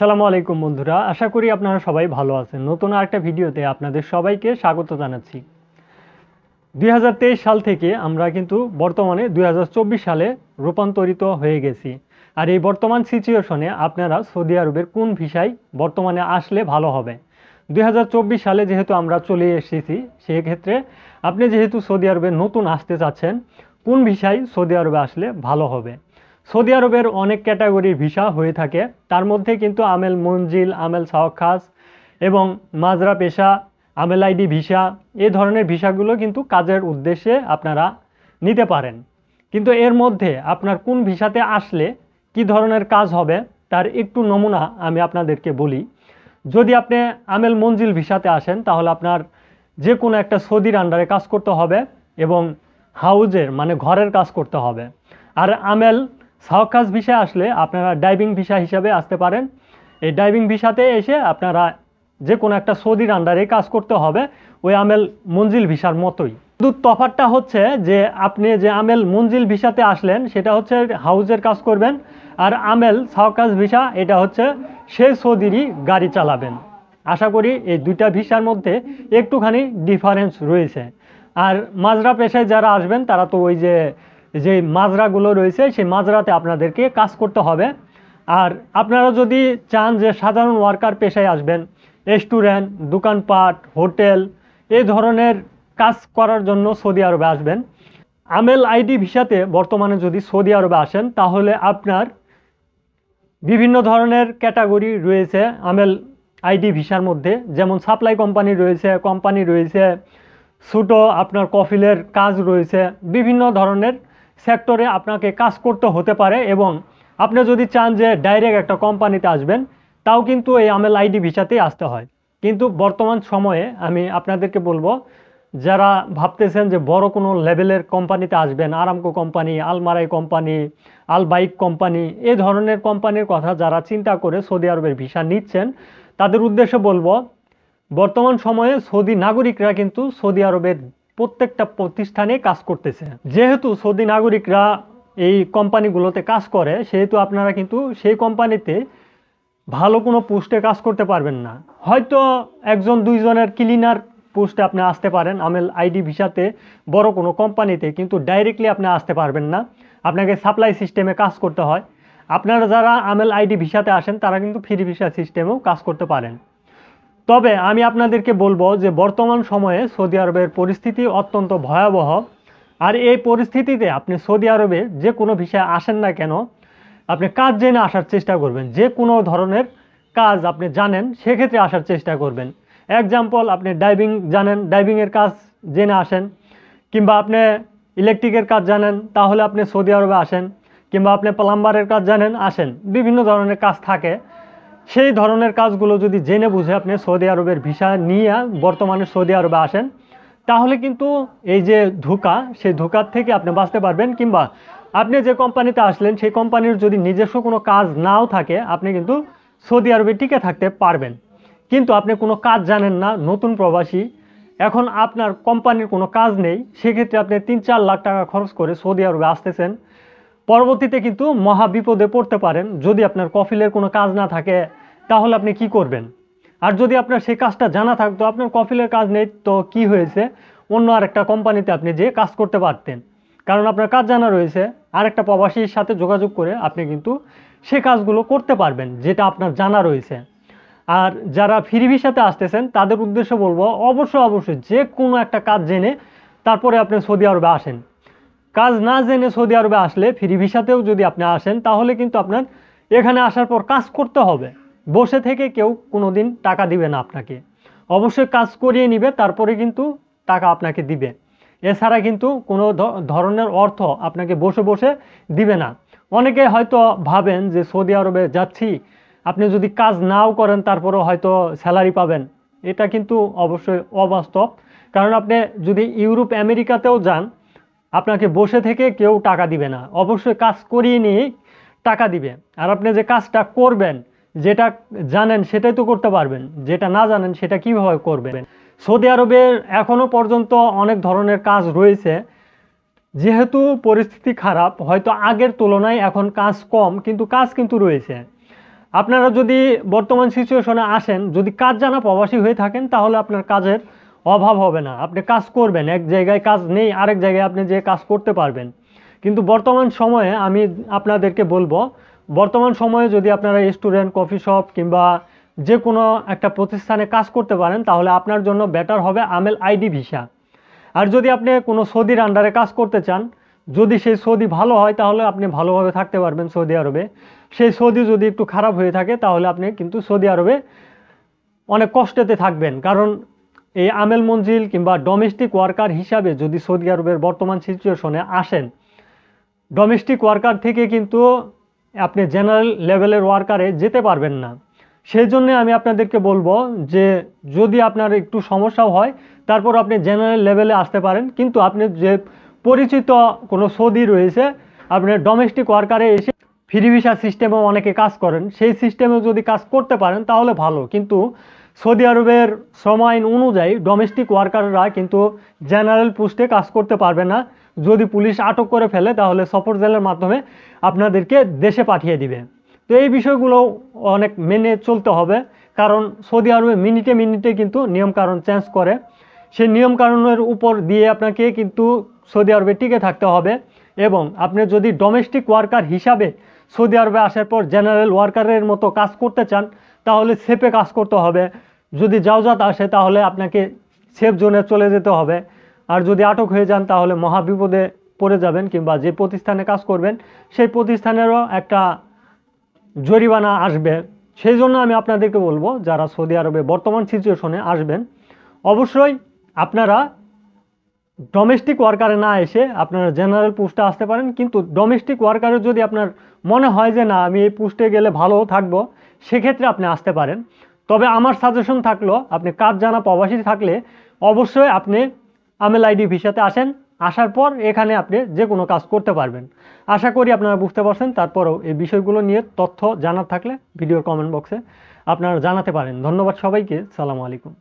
সালামু আলাইকুম বন্ধুরা আশা করি আপনারা সবাই ভালো আছেন নতুন আরেকটা ভিডিওতে আপনাদের সবাইকে স্বাগত জানাচ্ছি দুই সাল থেকে আমরা কিন্তু বর্তমানে দুই সালে রূপান্তরিত হয়ে গেছি আর এই বর্তমান সিচুয়েশনে আপনারা সৌদি আরবের কোন ভিসায় বর্তমানে আসলে ভালো হবে দুই সালে যেহেতু আমরা চলে এসেছি সেক্ষেত্রে আপনি যেহেতু সৌদি আরবে নতুন আসতে চাচ্ছেন কোন ভিসায় সৌদি আরবে আসলে ভালো হবে সৌদি আরবের অনেক ক্যাটাগরি ভিসা হয়ে থাকে তার মধ্যে কিন্তু আমেল মঞ্জিল আমেল সাওখাস এবং মাজরা পেশা আমেল আইডি ভিসা এ ধরনের ভিসাগুলো কিন্তু কাজের উদ্দেশ্যে আপনারা নিতে পারেন কিন্তু এর মধ্যে আপনার কোন ভিসাতে আসলে কি ধরনের কাজ হবে তার একটু নমুনা আমি আপনাদেরকে বলি যদি আপনি আমেল মঞ্জিল ভিসাতে আসেন তাহলে আপনার যে কোনো একটা সৌদির আন্ডারে কাজ করতে হবে এবং হাউজের মানে ঘরের কাজ করতে হবে আর আমেল সাহকাজ ভিসা আসলে আপনারা ডাইভিং ভিসা হিসাবে আসতে পারেন এই ডাইভিং ভিসাতে এসে আপনারা যে কোনো একটা সৌদির আন্ডারে কাজ করতে হবে ওই আমেল মঞ্জিল ভিসার মতোই শুধু তফাতটা হচ্ছে যে আপনি যে আমেল মঞ্জিল ভিসাতে আসলেন সেটা হচ্ছে হাউজের কাজ করবেন আর আমেল সাহকাজ ভিসা এটা হচ্ছে সে সৌদিরই গাড়ি চালাবেন আশা করি এই দুইটা ভিসার মধ্যে একটুখানি ডিফারেন্স রয়েছে আর মাজরা পেশায় যারা আসবেন তারা তো ওই যে যে মাজরাগুলো রয়েছে সেই মাজরাতে আপনাদেরকে কাজ করতে হবে আর আপনারা যদি চান যে সাধারণ ওয়ার্কার পেশায় আসবেন রেস্টুরেন্ট দোকানপাট হোটেল এ ধরনের কাজ করার জন্য সৌদি আরবে আসবেন আমেল আইডি ভিসাতে বর্তমানে যদি সৌদি আরবে আসেন তাহলে আপনার বিভিন্ন ধরনের ক্যাটাগরি রয়েছে আমেল আইডি ভিসার মধ্যে যেমন সাপ্লাই কোম্পানি রয়েছে কোম্পানি রয়েছে ছোটো আপনার কফিলের কাজ রয়েছে বিভিন্ন ধরনের সেক্টরে আপনাকে কাজ করতে হতে পারে এবং আপনি যদি চান যে ডাইরেক্ট একটা কোম্পানিতে আসবেন তাও কিন্তু এই আমেল আইডি ভিসাতেই আসতে হয় কিন্তু বর্তমান সময়ে আমি আপনাদেরকে বলবো যারা ভাবতেছেন যে বড় কোনো লেভেলের কোম্পানিতে আসবেন Aramco company Almarai company Albaik company এ ধরনের কোম্পানির কথা যারা চিন্তা করে সৌদি আরবের ভিসা নিচ্ছেন তাদের উদ্দেশ্যে বলবো বর্তমান সময়ে সৌদি নাগরিকরা কিন্তু সৌদি আরবের প্রত্যেকটা প্রতিষ্ঠানে কাজ করতেছে যেহেতু সৌদি নাগরিকরা এই কোম্পানিগুলোতে কাজ করে সেহেতু আপনারা কিন্তু সেই কোম্পানিতে ভালো কোনো পোস্টে কাজ করতে পারবেন না হয়তো একজন দুইজনের ক্লিনার পোস্টে আপনি আসতে পারেন আমেল আইডি ভিসাতে বড় কোনো কোম্পানিতে কিন্তু ডাইরেক্টলি আপনি আসতে পারবেন না আপনাকে সাপ্লাই সিস্টেমে কাজ করতে হয় আপনারা যারা আমেল আইডি ভিসাতে আসেন তারা কিন্তু ফ্রি ভিসা সিস্টেমেও কাজ করতে পারেন তবে আমি আপনাদেরকে বলবো যে বর্তমান সময়ে সৌদি আরবের পরিস্থিতি অত্যন্ত ভয়াবহ আর এই পরিস্থিতিতে আপনি সৌদি আরবে যে কোনো বিষয়ে আসেন না কেন আপনি কাজ জেনে আসার চেষ্টা করবেন যে কোনো ধরনের কাজ আপনি জানেন সেক্ষেত্রে আসার চেষ্টা করবেন এক্সাম্পল আপনি ডাইভিং জানেন ডাইভিংয়ের কাজ জেনে আসেন কিংবা আপনি ইলেকট্রিকের কাজ জানেন তাহলে আপনি সৌদি আরবে আসেন কিংবা আপনি প্লাম্বারের কাজ জানেন আসেন বিভিন্ন ধরনের কাজ থাকে সেই ধরনের কাজগুলো যদি জেনে বুঝে আপনি সৌদি আরবের ভিসা নিয়ে বর্তমানে সৌদি আরবে আসেন তাহলে কিন্তু এই যে ধোকা সেই ধোকার থেকে আপনি বাঁচতে পারবেন কিংবা আপনি যে কোম্পানিতে আসলেন সেই কোম্পানির যদি নিজস্ব কোনো কাজ নাও থাকে আপনি কিন্তু সৌদি আরবে টিকে থাকতে পারবেন কিন্তু আপনি কোনো কাজ জানেন না নতুন প্রবাসী এখন আপনার কোম্পানির কোনো কাজ নেই সেক্ষেত্রে আপনি তিন চার লাখ টাকা খরচ করে সৌদি আরবে আসতেছেন পরবর্তীতে কিন্তু মহা বিপদে পড়তে পারেন যদি আপনার কফিলের কোনো কাজ না থাকে তাহলে আপনি কি করবেন আর যদি আপনার সেই কাজটা জানা থাকতো আপনার কফিলের কাজ নেই তো কি হয়েছে অন্য আরেকটা কোম্পানিতে আপনি যে কাজ করতে পারতেন কারণ আপনার কাজ জানা রয়েছে আরেকটা প্রবাসীর সাথে যোগাযোগ করে আপনি কিন্তু সে কাজগুলো করতে পারবেন যেটা আপনার জানা রয়েছে আর যারা ফিরিভির সাথে আসতেছেন তাদের উদ্দেশ্য বলবো অবশ্যই অবশ্যই যে কোনো একটা কাজ জেনে তারপরে আপনি সৌদি আরবে আসেন কাজ না জেনে সৌদি আরবে আসলে ফ্রি ভিসাতেও যদি আপনি আসেন তাহলে কিন্তু আপনার এখানে আসার পর কাজ করতে হবে বসে থেকে কেউ কোনো দিন টাকা দিবে না আপনাকে অবশ্যই কাজ করিয়ে নিবে তারপরে কিন্তু টাকা আপনাকে দিবে এছাড়া কিন্তু কোনো ধরনের অর্থ আপনাকে বসে বসে দিবে না অনেকে হয়তো ভাবেন যে সৌদি আরবে যাচ্ছি আপনি যদি কাজ নাও করেন তারপরেও হয়তো স্যালারি পাবেন এটা কিন্তু অবশ্যই অবাস্তব কারণ আপনি যদি ইউরোপ আমেরিকাতেও যান আপনাকে বসে থেকে কেউ টাকা দিবে না অবশ্যই কাজ করিয়ে নিয়ে টাকা দিবে আর আপনি যে কাজটা করবেন যেটা জানেন সেটাই তো করতে পারবেন যেটা না জানেন সেটা কীভাবে করবেন সৌদি আরবের এখনও পর্যন্ত অনেক ধরনের কাজ রয়েছে যেহেতু পরিস্থিতি খারাপ হয়তো আগের তুলনায় এখন কাজ কম কিন্তু কাজ কিন্তু রয়েছে আপনারা যদি বর্তমান সিচুয়েশনে আসেন যদি কাজ জানা প্রবাসী হয়ে থাকেন তাহলে আপনার কাজের অভাব হবে না আপনি কাজ করবেন এক জায়গায় কাজ নেই আরেক জায়গায় আপনি যে কাজ করতে পারবেন কিন্তু বর্তমান সময়ে আমি আপনাদেরকে বলবো বর্তমান সময়ে যদি আপনারা রেস্টুরেন্ট কফি শপ কিংবা যে কোনো একটা প্রতিষ্ঠানে কাজ করতে পারেন তাহলে আপনার জন্য বেটার হবে আমেল আইডি ভিসা আর যদি আপনি কোনো সৌদির আন্ডারে কাজ করতে চান যদি সেই সৌদি ভালো হয় তাহলে আপনি ভালোভাবে থাকতে পারবেন সৌদি আরবে সেই সৌদি যদি একটু খারাপ হয়ে থাকে তাহলে আপনি কিন্তু সৌদি আরবে অনেক কষ্টেতে থাকবেন কারণ এই আমেল মঞ্জিল কিংবা ডোমেস্টিক ওয়ার্কার হিসাবে যদি সৌদি আরবের বর্তমান সিচুয়েশনে আসেন ডোমেস্টিক ওয়ার্কার থেকে কিন্তু আপনি জেনারেল লেভেলের ওয়ার্কারে যেতে পারবেন না সেই জন্য আমি আপনাদেরকে বলবো যে যদি আপনার একটু সমস্যাও হয় তারপর আপনি জেনারেল লেভেলে আসতে পারেন কিন্তু আপনি যে পরিচিত কোনো সৌদি রয়েছে আপনি ডোমেস্টিক ওয়ার্কারে এসে ফ্রি ভিসা সিস্টেমেও অনেকে কাজ করেন সেই সিস্টেমেও যদি কাজ করতে পারেন তাহলে ভালো কিন্তু সৌদি আরবের শ্রম আইন অনুযায়ী ডোমেস্টিক ওয়ার্কাররা কিন্তু জেনারেল পোস্টে কাজ করতে পারবে না যদি পুলিশ আটক করে ফেলে তাহলে সফর জেলের মাধ্যমে আপনাদেরকে দেশে পাঠিয়ে দিবে তো এই বিষয়গুলো অনেক মেনে চলতে হবে কারণ সৌদি আরবে মিনিটে মিনিটে কিন্তু নিয়মকানুন চেঞ্জ করে সেই নিয়মকানুনের উপর দিয়ে আপনাকে কিন্তু সৌদি আরবে টিকে থাকতে হবে এবং আপনি যদি ডোমেস্টিক ওয়ার্কার হিসাবে সৌদি আরবে আসার পর জেনারেল ওয়ার্কারের মতো কাজ করতে চান তাহলে সেপে কাজ করতে হবে যদি যাওজাত আসে তাহলে আপনাকে সেফ জোনে চলে যেতে হবে আর যদি আটক হয়ে যান তাহলে মহাবিপদে পড়ে যাবেন কিংবা যে প্রতিষ্ঠানে কাজ করবেন সেই প্রতিষ্ঠানেরও একটা জরিমানা আসবে সেই জন্য আমি আপনাদেরকে বলবো যারা সৌদি আরবে বর্তমান সিচুয়েশনে আসবেন অবশ্যই আপনারা ডোমেস্টিক ওয়ার্কারে না এসে আপনারা জেনারেল পোস্টে আসতে পারেন কিন্তু ডোমেস্টিক ওয়ার্কারে যদি আপনার মনে হয় যে না আমি এই পোস্টে গেলে ভালো থাকবো সেক্ষেত্রে আপনি আসতে পারেন তবে আমার সাজেশন থাকলো আপনি কাজ জানা প্রবাসী থাকলে অবশ্যই আপনি আমেল আইডি ভিসাতে আসেন আসার পর এখানে আপনি যে কোনো কাজ করতে পারবেন আশা করি আপনারা বুঝতে পারছেন তারপরও এই বিষয়গুলো নিয়ে তথ্য জানার থাকলে ভিডিওর কমেন্ট বক্সে আপনারা জানাতে পারেন ধন্যবাদ সবাইকে সালামু আলাইকুম